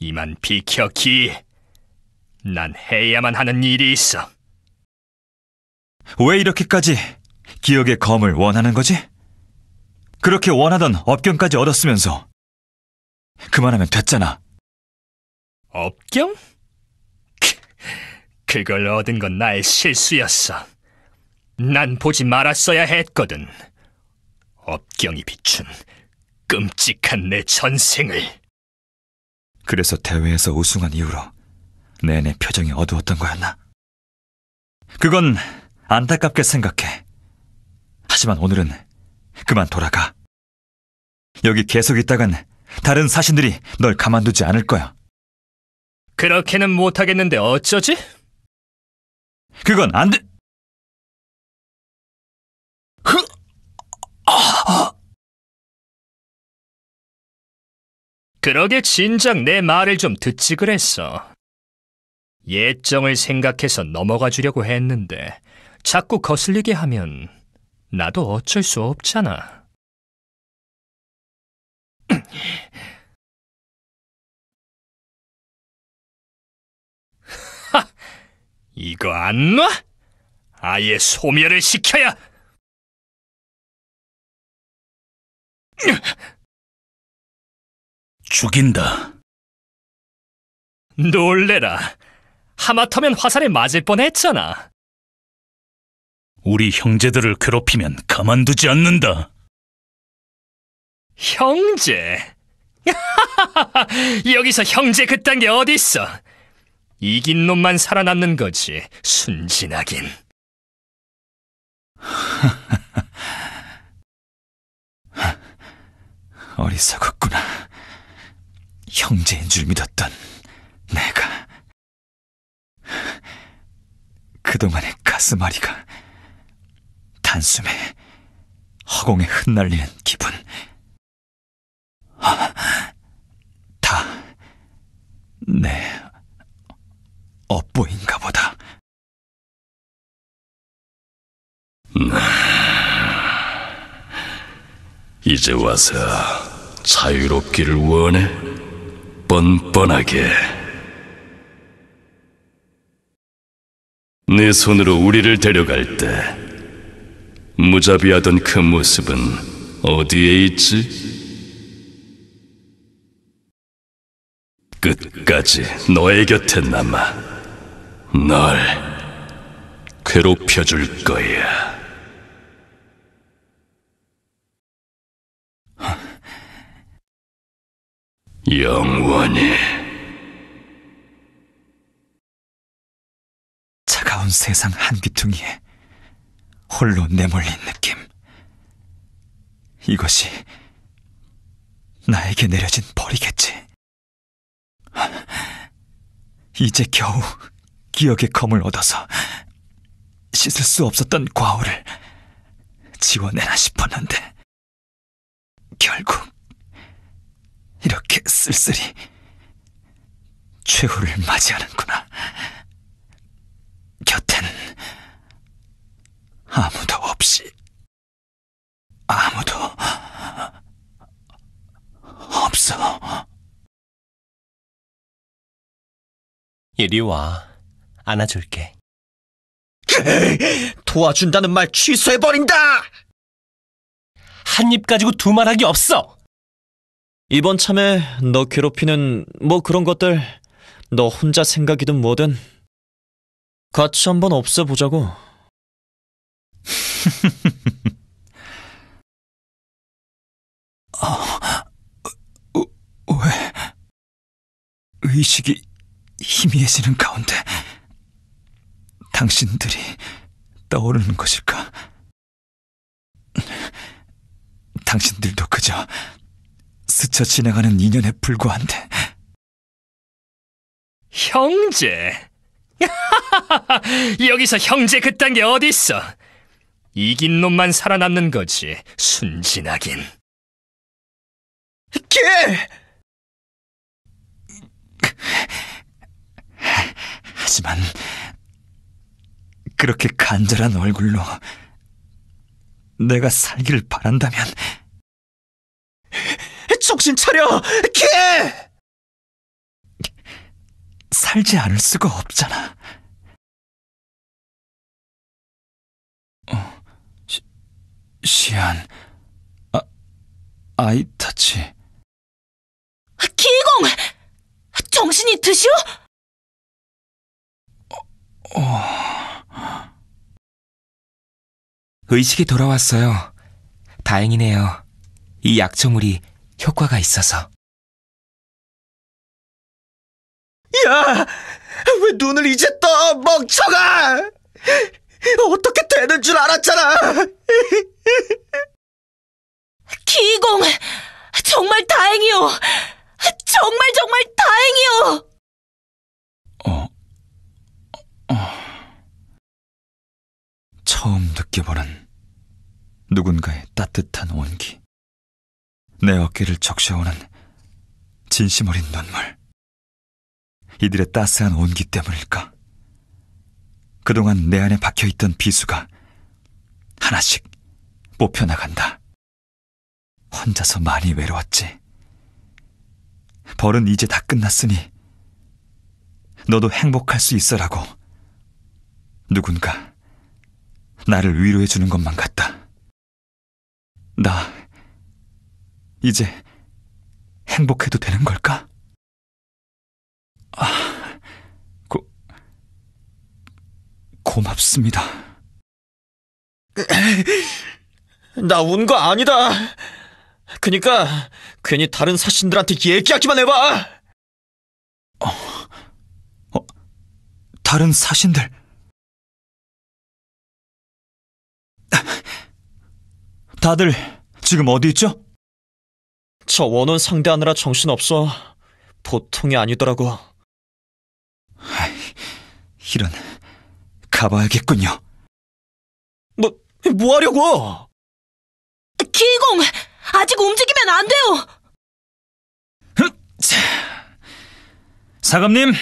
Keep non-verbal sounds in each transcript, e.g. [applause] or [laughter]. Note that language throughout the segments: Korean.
이만 비켜 키난 해야만 하는 일이 있어. 왜 이렇게까지 기억의 검을 원하는 거지? 그렇게 원하던 업경까지 얻었으면서 그만하면 됐잖아. 업경? 그걸 얻은 건 나의 실수였어. 난 보지 말았어야 했거든. 업경이 비춘 끔찍한 내 전생을. 그래서 대회에서 우승한 이후로 내내 표정이 어두웠던 거였나? 그건 안타깝게 생각해. 하지만 오늘은 그만 돌아가. 여기 계속 있다간 다른 사신들이 널 가만두지 않을 거야. 그렇게는 못하겠는데 어쩌지? 그건 안 돼. 흐! 그, 아! 아! 그러게 진작 내 말을 좀 듣지 그랬어. 예정을 생각해서 넘어가 주려고 했는데 자꾸 거슬리게 하면 나도 어쩔 수 없잖아. 하! [laughs] 이거 안 놔? 아예 소멸을 시켜야! 죽인다. 놀래라. 하마터면 화살에 맞을 뻔했잖아. 우리 형제들을 괴롭히면 가만두지 않는다. 형제. [laughs] 여기서 형제 그딴 게 어딨어. 이긴 놈만 살아남는 거지. 순진하긴. [laughs] 어리석었구나. 형제인 줄 믿었던 내가 그동안의 가슴앓이가 단숨에 허공에 흩날리는 기분 아, 다내 업보인가 보다 이제 와서 자유롭기를 원해? 뻔뻔하게 내 손으로 우리를 데려갈 때 무자비하던 그 모습은 어디에 있지? 끝까지 너의 곁에 남아 널 괴롭혀 줄 거야. 영원히 차가운 세상 한귀퉁이에 홀로 내몰린 느낌 이것이 나에게 내려진 벌이겠지 이제 겨우 기억의 검을 얻어서 씻을 수 없었던 과오를 지워내나 싶었는데 결국 이렇게 쓸쓸히 최후를 맞이하는구나. 곁엔 아무도 없이, 아무도 없어. 이리 와. 안아줄게. [laughs] 도와준다는 말 취소해버린다! 한 입 가지고 두말하기 없어! 이번 참에 너 괴롭히는 뭐 그런 것들 너 혼자 생각이든 뭐든 같이 한번 없애보자고. 아, [laughs] 왜? 의식이 희미해지는 가운데 당신들이 떠오르는 것일까? 당신들도 그저 스쳐 지나가는 인연에 불과한데. 형제? [laughs] 여기서 형제 그딴 게 어딨어? 이긴 놈만 살아남는 거지, 순진하긴. 개! 하지만, 그렇게 간절한 얼굴로 내가 살기를 바란다면, 속신 차려! 개! 살지 않을 수가 없잖아. 어, 시, 시안, 아, 아이타치. 기공! 정신이 드시오? 어, 어... 의식이 돌아왔어요. 다행이네요. 이 약초물이 효과가 있어서. 야! 왜 눈을 이제 떠, 멍청아! 어떻게 되는 줄 알았잖아! 기공! 정말 다행이오! 정말 정말 다행이오! 어, 어... 처음 느껴보는 누군가의 따뜻한 온기. 내 어깨를 적셔오는 진심 어린 눈물. 이들의 따스한 온기 때문일까? 그동안 내 안에 박혀있던 비수가 하나씩 뽑혀나간다. 혼자서 많이 외로웠지. 벌은 이제 다 끝났으니 너도 행복할 수 있어라고 누군가 나를 위로해주는 것만 같다. 나 이제 행복해도 되는 걸까? 아, 고, 고맙습니다. 나 운 거 아니다. 그니까 괜히 다른 사신들한테 얘기하기만 해봐. 어, 어, 다른 사신들. 다들 지금 어디 있죠? 저 원혼 상대하느라 정신없어. 보통이 아니더라고. 이 이런, 가봐야겠군요. 뭐, 뭐 하려고? 기공! 아직 움직이면 안 돼요! 사감님,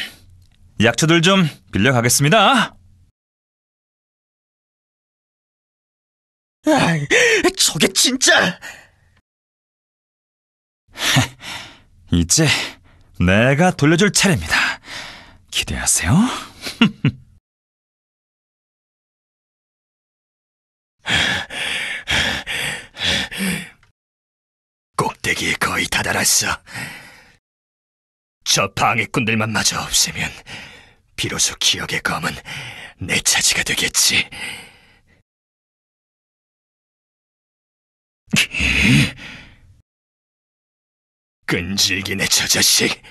약초들 좀 빌려가겠습니다. 저게 진짜! [laughs] 이제 내가 돌려줄 차례입니다. 기대하세요. [laughs] 꼭대기에 거의 다다랐어. 저 방해꾼들만 마저 없애면 비로소 기억의 검은 내 차지가 되겠지. [laughs] 끈질기네 저 자식.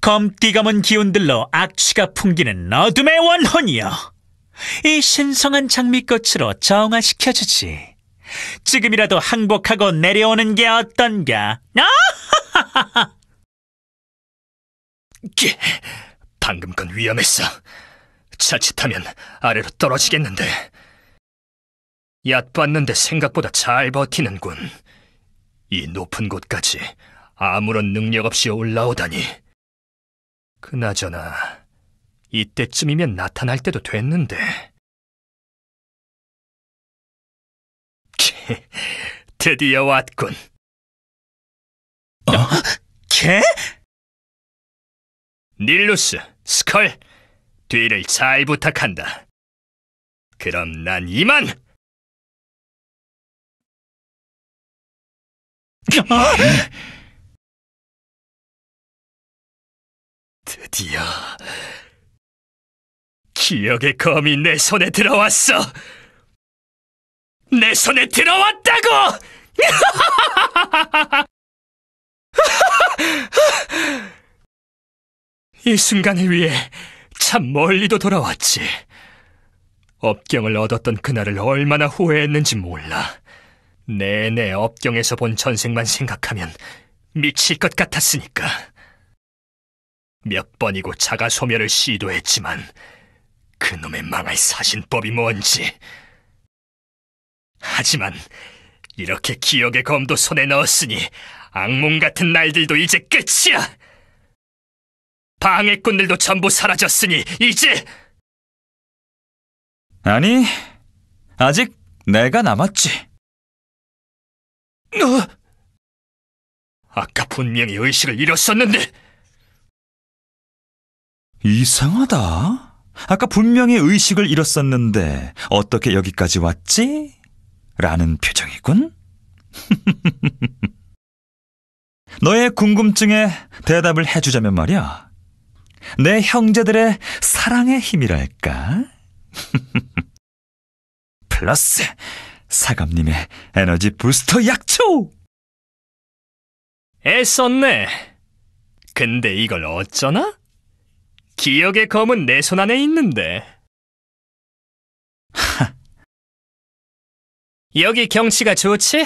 검띠 검은 기운들로 악취가 풍기는 어둠의 원혼이여. 이 신성한 장미꽃으로 정화시켜주지. 지금이라도 항복하고 내려오는 게 어떤가? 아하하하하! 끼, [laughs] 방금 건 위험했어. 자칫하면 아래로 떨어지겠는데. 얕봤는데 생각보다 잘 버티는군. 이 높은 곳까지 아무런 능력 없이 올라오다니. 그나저나 이때쯤이면 나타날 때도 됐는데. 드디어 왔군. 어? 개? 닐루스, 스컬, 뒤를 잘 부탁한다. 그럼 난 이만! [laughs] 드디어 기억의 검이 내 손에 들어왔어. 내 손에 들어왔다고! [laughs] 이 순간을 위해 참 멀리도 돌아왔지. 업경을 얻었던 그날을 얼마나 후회했는지 몰라. 내내 업경에서 본 전생만 생각하면 미칠 것 같았으니까. 몇 번이고 자가 소멸을 시도했지만 그놈의 망할 사신법이 뭔지. 하지만 이렇게 기억의 검도 손에 넣었으니 악몽 같은 날들도 이제 끝이야. 방해꾼들도 전부 사라졌으니 이제 아니 아직 내가 남았지. 너... 어? 아까 분명히 의식을 잃었었는데... 이상하다. 아까 분명히 의식을 잃었었는데 어떻게 여기까지 왔지? 라는 표정이군. [laughs] 너의 궁금증에 대답을 해주자면 말이야. 내 형제들의 사랑의 힘이랄까? [laughs] 플러스 사감님의 에너지 부스터 약초! 애썼네. 근데 이걸 어쩌나? 기억의 검은 내 손 안에 있는데. 하. 여기 경치가 좋지?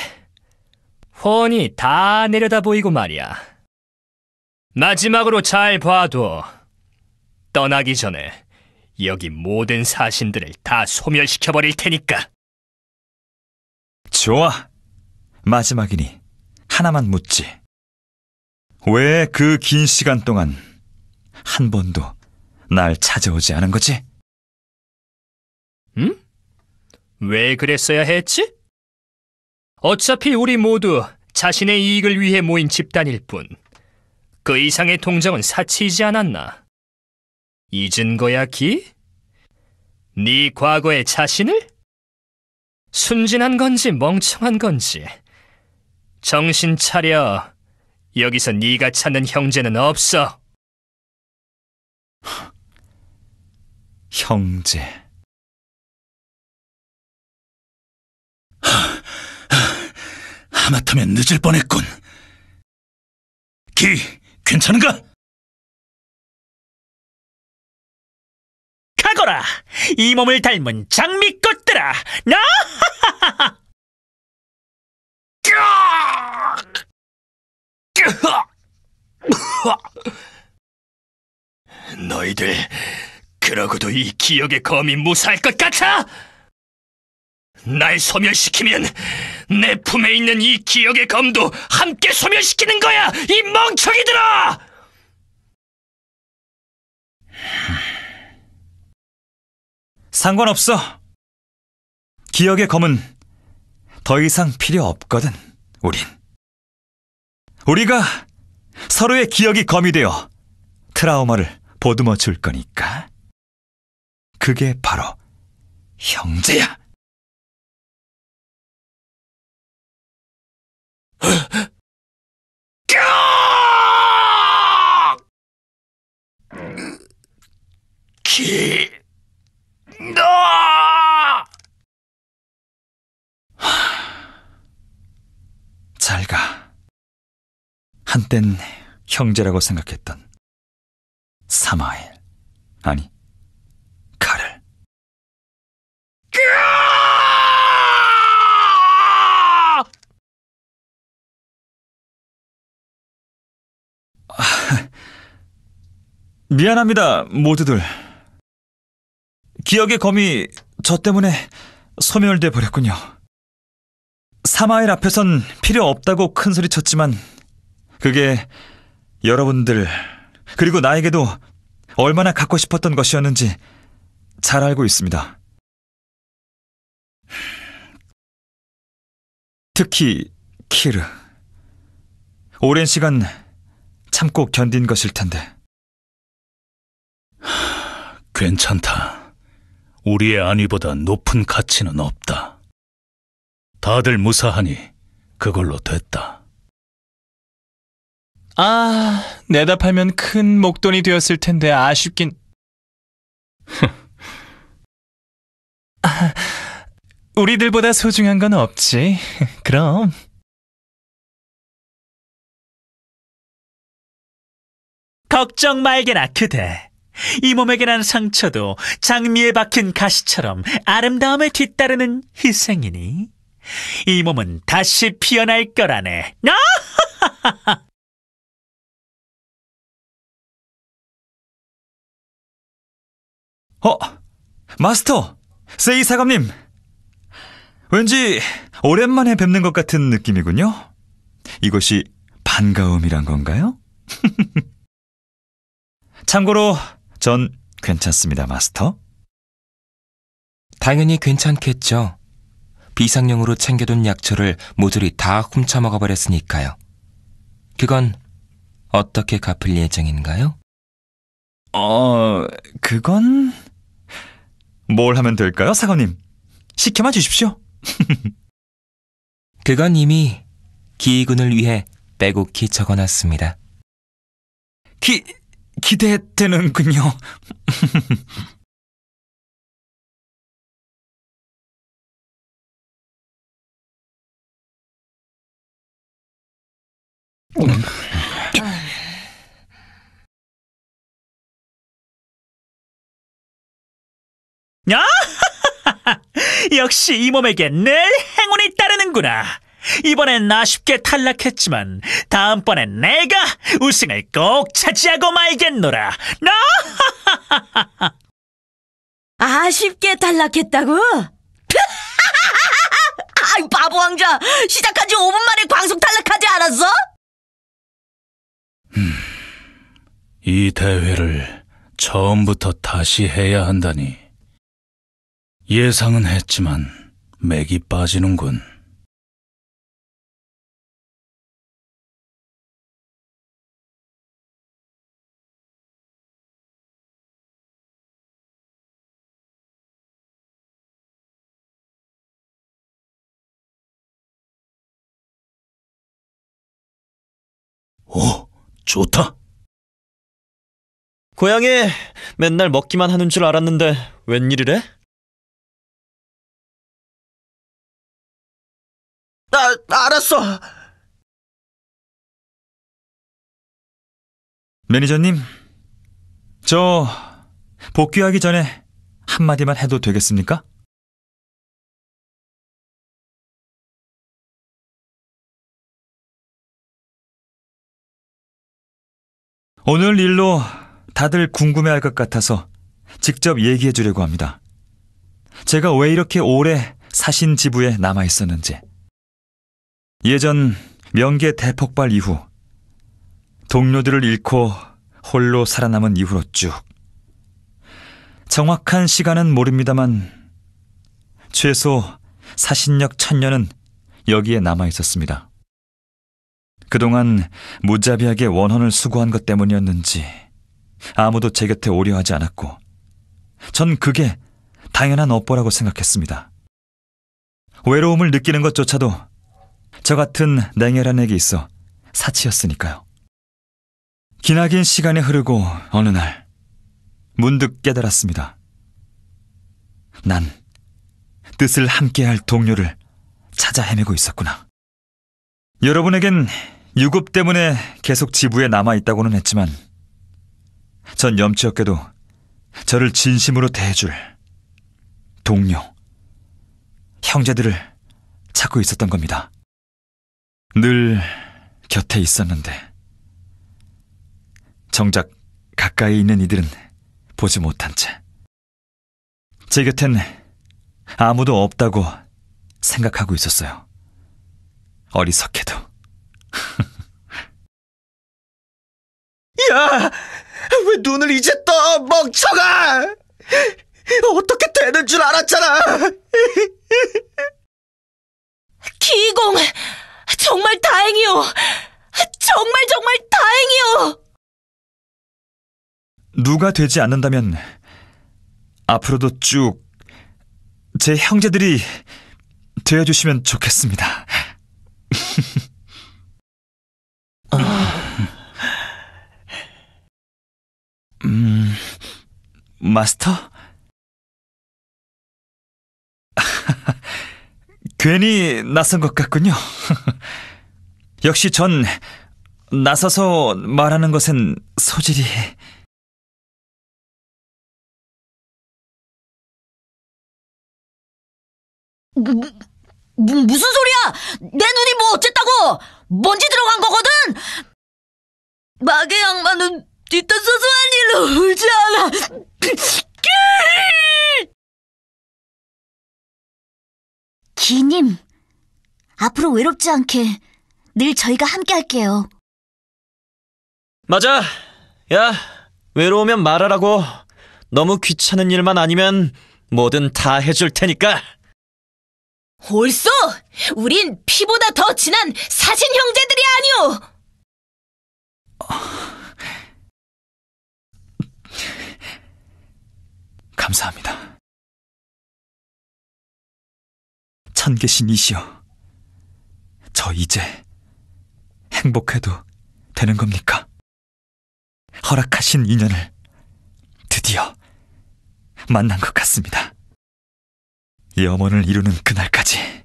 훤히 다 내려다 보이고 말이야. 마지막으로 잘봐둬 떠나기 전에 여기 모든 사신들을 다 소멸시켜버릴 테니까. 좋아. 마지막이니 하나만 묻지. 왜 그 긴 시간 동안 한 번도 날 찾아오지 않은 거지? 응? 왜 그랬어야 했지? 어차피 우리 모두 자신의 이익을 위해 모인 집단일 뿐. 그 이상의 통정은 사치이지 않았나? 잊은 거야, 기? 네 과거의 자신을? 순진한 건지 멍청한 건지 정신 차려. 여기서 네가 찾는 형제는 없어. 형제. 하, 하, 하마터면 늦을 뻔했군. 기, 괜찮은가? 나거라이 몸을 닮은 장미꽃들아! 나! [laughs] 너희들 그러고도 이 기억의 검이 무사할 것 같아? 날 소멸시키면 내 품에 있는 이 기억의 검도 함께 소멸시키는 거야! 이 멍청이들아! 상관없어. 기억의 검은 더 이상 필요 없거든, 우린. 우리가 서로의 기억이 검이 되어 트라우마를 보듬어 줄 거니까. 그게 바로 형제야. 기... 너! 잘 가. 한땐 형제라고 생각했던 사마엘, 아니, 칼를 아, [laughs] 미안합니다, 모두들. 기억의 검이 저 때문에 소멸돼 버렸군요. 사마엘 앞에선 필요 없다고 큰소리 쳤지만 그게 여러분들 그리고 나에게도 얼마나 갖고 싶었던 것이었는지 잘 알고 있습니다. 특히 키르. 오랜 시간 참고 견딘 것일 텐데. 괜찮다. 우리의 안위보다 높은 가치는 없다. 다들 무사하니 그걸로 됐다. 아, 내다 팔면 큰 목돈이 되었을 텐데 아쉽긴. [laughs] 아, 우리들보다 소중한 건 없지. [laughs] 그럼. 걱정 말게라 그대. 이 몸에게 난 상처도 장미에 박힌 가시처럼 아름다움을 뒤따르는 희생이니 이 몸은 다시 피어날 거라네. [laughs] 어, 마스터, 세이 사감님. 왠지 오랜만에 뵙는 것 같은 느낌이군요. 이것이 반가움이란 건가요? [laughs] 참고로 전 괜찮습니다, 마스터. 당연히 괜찮겠죠. 비상용으로 챙겨둔 약초를 모조리 다 훔쳐 먹어버렸으니까요. 그건 어떻게 갚을 예정인가요? 어, 그건 뭘 하면 될까요, 사관님? 시켜만 주십시오. [laughs] 그건 이미 기군을 위해 빼곡히 적어놨습니다. 기 기대되는군요. 야! 아! [laughs] 역시 이 몸에게 늘 행운이 따르는구나. 이번엔 아쉽게 탈락했지만 다음번엔 내가 우승을 꼭 차지하고 말겠노라. 나! [laughs] 아쉽게 탈락했다고? [laughs] 아이 바보 왕자 시작한 지 5분 만에 광속 탈락하지 않았어? 음, 이 대회를 처음부터 다시 해야 한다니. 예상은 했지만 맥이 빠지는군. 좋다. 고양이 맨날 먹기만 하는 줄 알았는데 웬일이래? 아, 알았어. 매니저님, 저 복귀하기 전에 한마디만 해도 되겠습니까? 오늘 일로 다들 궁금해할 것 같아서 직접 얘기해 주려고 합니다. 제가 왜 이렇게 오래 사신 지부에 남아 있었는지. 예전 명계 대폭발 이후 동료들을 잃고 홀로 살아남은 이후로 쭉 정확한 시간은 모릅니다만 최소 사신역 천년은 여기에 남아 있었습니다. 그동안 무자비하게 원혼을 수고한 것 때문이었는지 아무도 제 곁에 오려 하지 않았고 전 그게 당연한 업보라고 생각했습니다. 외로움을 느끼는 것조차도 저 같은 냉혈한 애기 있어 사치였으니까요. 기나긴 시간이 흐르고 어느 날 문득 깨달았습니다. 난 뜻을 함께할 동료를 찾아 헤매고 있었구나. 여러분에겐 유급 때문에 계속 지부에 남아 있다고는 했지만 전 염치없게도 저를 진심으로 대해줄 동료, 형제들을 찾고 있었던 겁니다. 늘 곁에 있었는데 정작 가까이 있는 이들은 보지 못한 채 제 곁엔 아무도 없다고 생각하고 있었어요. 어리석게도. [laughs] 야! 왜 눈을 이제 떠, 멍청아! 어떻게 되는 줄 알았잖아! [laughs] 기공! 정말 다행이오! 정말 정말 다행이오! 누가 되지 않는다면 앞으로도 쭉 제 형제들이 되어주시면 좋겠습니다. [laughs] 마스터? [laughs] 괜히 나선 것 같군요. [laughs] 역시 전 나서서 말하는 것은 소질이... 무, 무, 무슨 소리야! 내 눈이 뭐 어쨌다고! 먼지 들어간 거거든! 마계 양반은 이딴 소소한 일로 울지 않아. 기님, 앞으로 외롭지 않게 늘 저희가 함께 할게요. 맞아. 야, 외로우면 말하라고. 너무 귀찮은 일만 아니면 뭐든 다 해줄 테니까. 옳소! 우린 피보다 더 진한 사신 형 감사합니다. 천계신 이시여, 저 이제 행복해도 되는 겁니까? 허락하신 인연을 드디어 만난 것 같습니다. 염원을 이루는 그날까지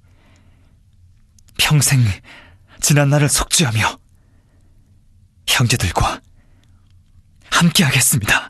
평생 지난 날을 속죄하며 형제들과 함께하겠습니다.